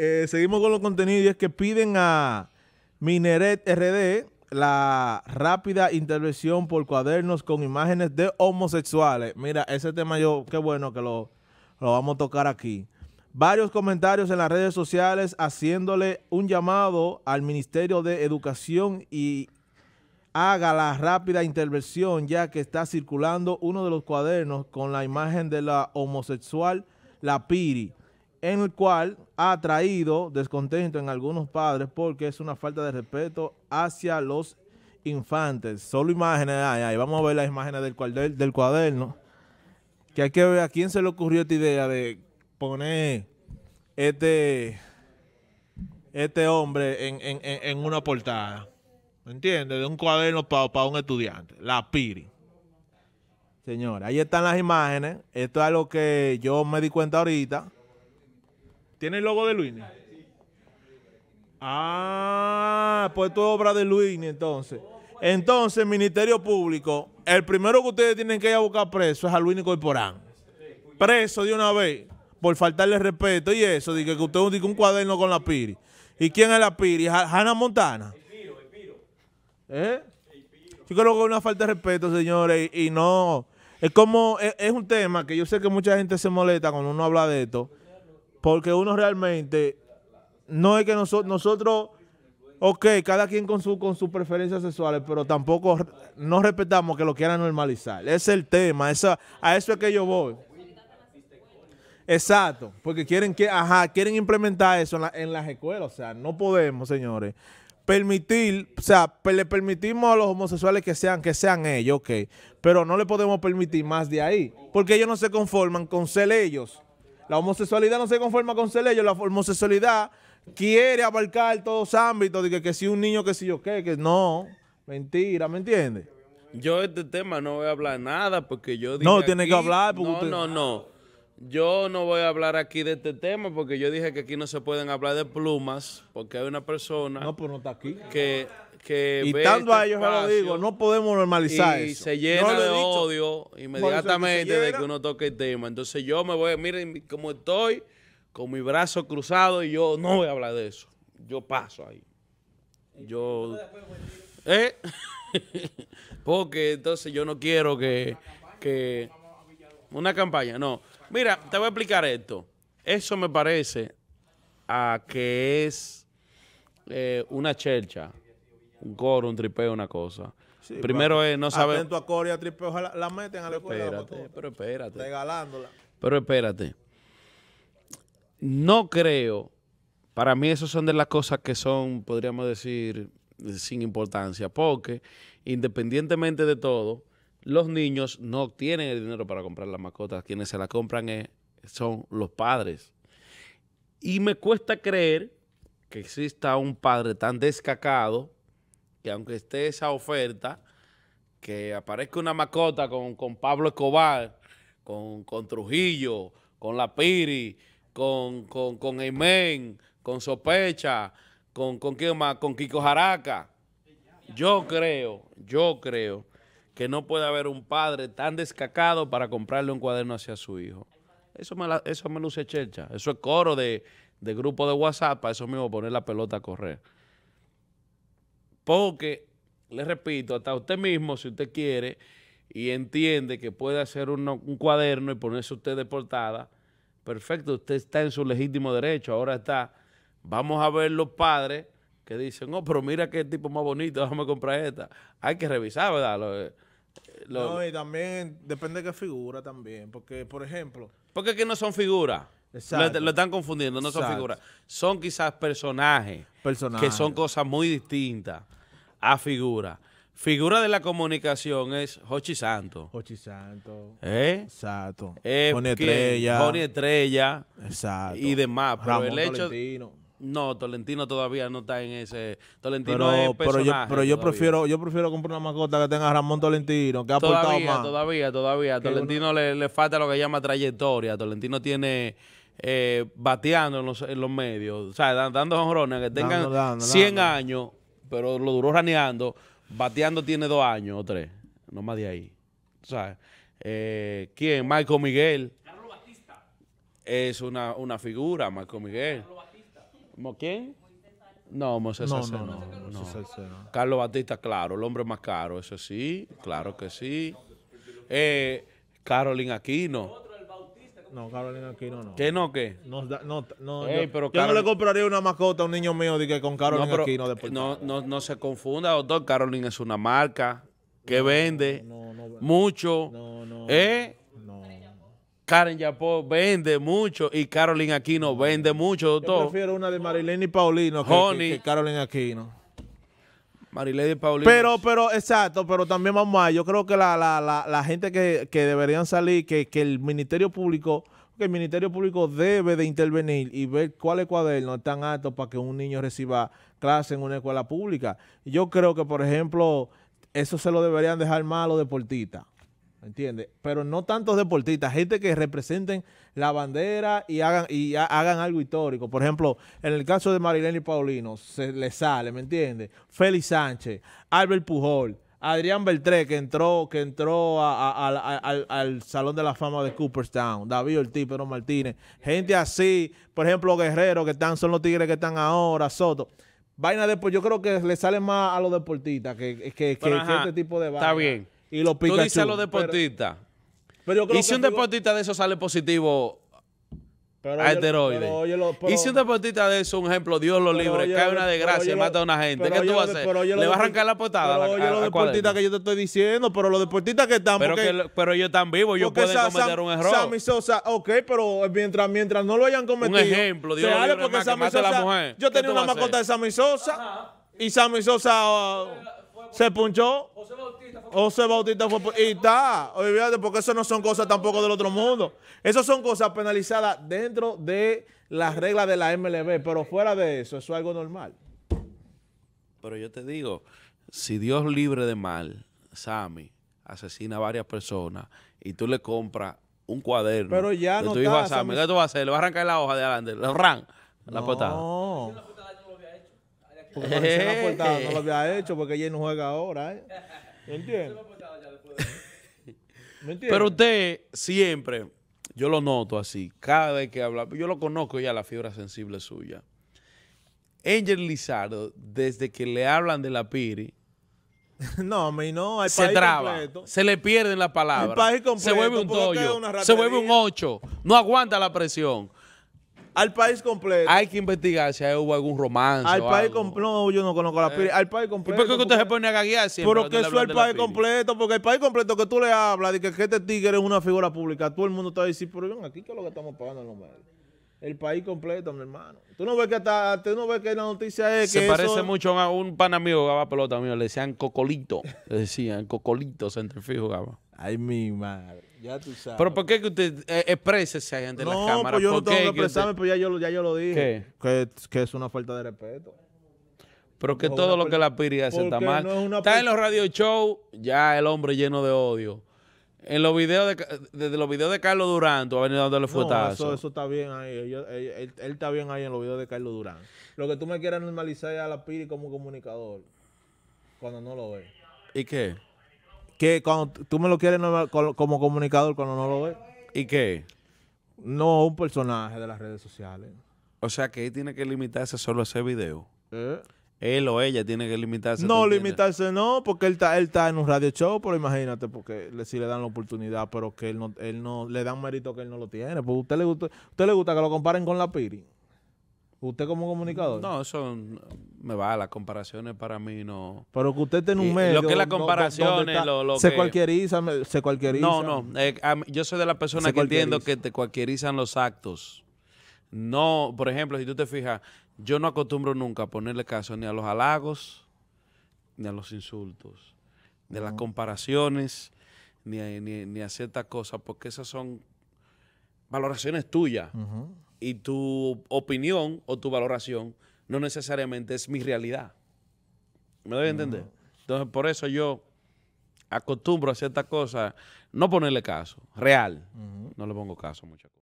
Eh, seguimos con los contenidos y es que piden a Mineret RD la rápida intervención por cuadernos con imágenes de homosexuales. Mira, ese tema yo, qué bueno que lo, lo vamos a tocar aquí. Varios comentarios en las redes sociales haciéndole un llamado al Ministerio de Educación y haga la rápida intervención ya que está circulando uno de los cuadernos con la imagen de la homosexual La Piri en el cual ha traído descontento en algunos padres porque es una falta de respeto hacia los infantes. Solo imágenes, ahí, vamos a ver las imágenes del, del cuaderno, que hay que ver a quién se le ocurrió esta idea de poner este, este hombre en, en, una portada, ¿me entiendes? De un cuaderno para un estudiante, la piri. Señora, ahí están las imágenes. Esto es algo que yo me di cuenta ahorita ¿Tiene el logo de Luini? Ah, pues tu obra de Luini entonces. Entonces, Ministerio Público, el primero que ustedes tienen que ir a buscar preso es a Luini Corporán. Preso de una vez, por faltarle respeto y eso, de que usted dice un cuaderno con la Piri. ¿Y quién es la Piri? ¿Hanna Montana. El el ¿Eh? Yo creo que es una falta de respeto, señores, y, no... Es como, es, un tema que yo sé que mucha gente se molesta cuando uno habla de esto, porque uno realmente, no es que nosotros, nosotros, ok, cada quien con su con sus preferencias sexuales, pero tampoco no respetamos que lo quieran normalizar. Ese es el tema, esa, a eso es que yo voy. Exacto, porque quieren que, ajá, quieren implementar eso en, las escuelas, o sea, no podemos, señores permitir, o sea, le permitimos a los homosexuales que sean, que sean ellos, ok, pero no le podemos permitir más de ahí, porque ellos no se conforman con ser ellos. La homosexualidad no se conforma con ser la homosexualidad quiere abarcar todos los ámbitos, de que, si un niño, que si yo qué, que no, mentira, ¿me entiendes? Yo este tema no voy a hablar nada porque yo... no, tiene que hablar porque... No, no, no. Yo no voy a hablar aquí de este tema porque yo dije que aquí no se pueden hablar de plumas porque hay una persona no, no está aquí. que y ve tanto a este lo digo, no podemos normalizar y se llena de odio inmediatamente de que uno toque el tema. Entonces yo me voy, miren cómo estoy con mi brazo cruzado y yo no voy a hablar de eso. Yo paso ahí. Yo ¿Eh? porque entonces yo no quiero que, que una campaña, no. Mira, te voy a explicar esto. Eso me parece a que es eh, una chercha, un coro, un tripeo, una cosa. Primero es, no saber... Atento a coro y a tripeo, la meten a la pero espérate. Regalándola. Pero espérate. No creo... Para mí eso son de las cosas que son, podríamos decir, sin importancia, porque independientemente de todo, los niños no tienen el dinero para comprar las mascotas, quienes se las compran son los padres. Y me cuesta creer que exista un padre tan descacado que aunque esté esa oferta, que aparezca una mascota con, Pablo Escobar, con, Trujillo, con La Piri, con, con, con con Sopecha, con Kiko Jaraca. Yo creo, yo creo que no puede haber un padre tan descacado para comprarle un cuaderno hacia su hijo. Eso me, eso me luce checha. Eso es coro de, grupo de WhatsApp para eso mismo poner la pelota a correr. Porque, le repito, hasta usted mismo, si usted quiere y entiende que puede hacer un, un cuaderno y ponerse usted de portada, perfecto, usted está en su legítimo derecho. Ahora está, vamos a ver los padres que dicen, oh, pero mira qué tipo más bonito, déjame comprar esta. Hay que revisar, ¿verdad? Eh, no, y también depende de qué figura también. Porque, por ejemplo... Porque aquí no son figuras. Lo, lo, están confundiendo, no son figuras. Son quizás personajes, personajes, que son cosas muy distintas a figuras. Figura de la comunicación es Hochi Santo. Hochi Santo. ¿Eh? Exacto. Eh, Estrella. Estrella. Exacto. Y demás. Pero el hecho... No, Tolentino todavía no está en ese. Tolentino pero, es pero yo, pero yo prefiero, yo prefiero comprar una mascota que tenga Ramón Tolentino, que ha aportado más. Todavía, todavía, Tolentino le, falta lo que llama trayectoria. Tolentino tiene eh, bateando en los, medios, o sea, dando jonrones, que tengan 100 años, pero lo duró raneando. Bateando tiene dos años o tres, no más de ahí. O sea, eh, ¿quién? Marco Miguel. Carlos Batista. Es una, figura, Marco Miguel. ¿Mo quién? No, Moisés no, No, no, no. Carlos Batista, claro, el hombre más caro, eso sí, claro que sí. Eh, Carolina Aquino. No, Carolyn Aquino no. ¿Qué no, qué? No, no, no yo, no le compraría una mascota a un niño mío de que con Carolyn Aquino. después. no, no, no se confunda, doctor. Carolyn es una marca que vende mucho. No, no. ¿Eh? Karen Yapó vende mucho y Carolina Aquino vende mucho, doctor. Yo prefiero una de Marilene y Paulino que, Caroline Aquino. Marilene y Paulino. Pero, pero, exacto, pero también vamos a, yo creo que la, gente que, que, deberían salir, que, el Ministerio Público que el Ministerio Público debe de intervenir y ver cuál cuáles cuadernos tan alto para que un niño reciba clase en una escuela pública. Yo creo que, por ejemplo, eso se lo deberían dejar más a los deportistas entiende Pero no tantos deportistas, gente que representen la bandera y hagan, y hagan algo histórico. Por ejemplo, en el caso de Marilene y Paulino, se le sale, ¿me entiendes Félix Sánchez, Albert Pujol, Adrián Beltré, que entró, que entró al, Salón de la Fama de Cooperstown, David Ortiz, pero Martínez, gente así, por ejemplo, Guerrero, que están, son los tigres que están ahora, Soto vaina después yo creo que le sale más a los deportistas que, que este tipo de vaina. Está bien. Y los Tú dices a los deportistas. ¿Y si un deportista de eso sale positivo a esteroides? y si un deportista de eso, un ejemplo, Dios lo libre, cae una desgracia y mata a una gente, ¿qué tú vas a hacer? ¿Le va a arrancar la portada? Pero cara. los deportistas que yo te estoy diciendo, pero los deportistas que están... Pero, porque, pero ellos están vivos, yo pueden cometer un error. Sammy Sosa, ok, pero mientras, mientras no lo hayan cometido... Un ejemplo, Dios lo libre, porque Sammy Sosa, la mujer. Yo tenía una mascota de Sammy Sosa y Sammy Sosa uh, se punchó. José José Bautista fue y está, olvídate, porque eso no son cosas tampoco del otro mundo. Esas son cosas penalizadas dentro de las reglas de la MLB, pero fuera de eso, eso es algo normal. Pero yo te digo, si Dios libre de mal, Sammy asesina a varias personas y tú le compras un cuaderno. Pero ya no tu hijo a Sammy, ¿qué tú vas a hacer? Le vas a arrancar la hoja de adelante, le arran la no. portada. No. la portada no lo había hecho porque ella no juega ahora. ¿eh? Pero usted siempre, yo lo noto así, cada vez que habla, yo lo conozco ya la fibra sensible suya. Angel Lizardo, desde que le hablan de la Piri, no, no, se traba, se le pierden las palabras, se vuelve un tollo, se vuelve un 8, no aguanta la presión. Al país completo. Hay que investigar si hay hubo algún romance. Al país completo. No, yo no conozco la eh. piri. Al país completo. ¿Y por qué usted se pone a gaguear siempre? Pero que eso es el país completo. Porque el país completo que tú le hablas de que este tigre es una figura pública, todo el mundo está diciendo, pero aquí, que es lo que estamos pagando en los medios? El país completo, mi hermano. Tú no ves que hasta, tú no ves que la noticia es Se que. Se parece mucho a un pan amigo, gaba pelota mío, le decían Cocolito. Le decían Cocolito, centrofijo jugaba. Ay, mi madre. Ya tú sabes. Pero ¿por qué que usted eh, expresese exprésese ahí ante no, la cámara? Pues yo no expresarme, pues ya yo, ya yo lo dije. ¿Qué? Que, es una falta de respeto. Pero que todo lo que la Piri hace está mal. está en los radio show, ya el hombre lleno de odio. En los videos de, desde los videos de Carlos Durán, tú has venido dándole fuetazo. Eso, eso está bien ahí. él, él, está bien ahí en los videos de Carlos Durán. Lo que tú me quieras normalizar es a la Piri como comunicador. Cuando no lo ves. ¿Y qué? que cuando tú me lo quieres como comunicador cuando no lo ves. ¿Y qué? No, un personaje de las redes sociales. O sea que él tiene que limitarse solo a ese video. ¿Eh? Él o ella tiene que limitarse. No, limitarse no, porque él está él está en un radio show, pero imagínate, porque le, si le dan la oportunidad, pero que él no, él no, le dan mérito que él no lo tiene. pues usted le gusta, usted le gusta que lo comparen con la Piri. ¿Usted como comunicador? No, eso me va. Las comparaciones para mí no... Pero que usted esté un medio... Lo que es la comparación... Lo, se cualquieriza, se cualquieriza. No, no. Eh, yo soy de las personas que entiendo que te cualquierizan los actos. No, por ejemplo, si tú te fijas, yo no acostumbro nunca a ponerle caso ni a los halagos, ni a los insultos, ni a las comparaciones, ni a, ni, a ciertas cosas, porque esas son valoraciones tuyas y tu opinión o tu valoración no necesariamente es mi realidad. ¿Me doy a entender? Entonces, por eso yo acostumbro a ciertas cosas, no ponerle caso, real. No le pongo caso a muchas cosas.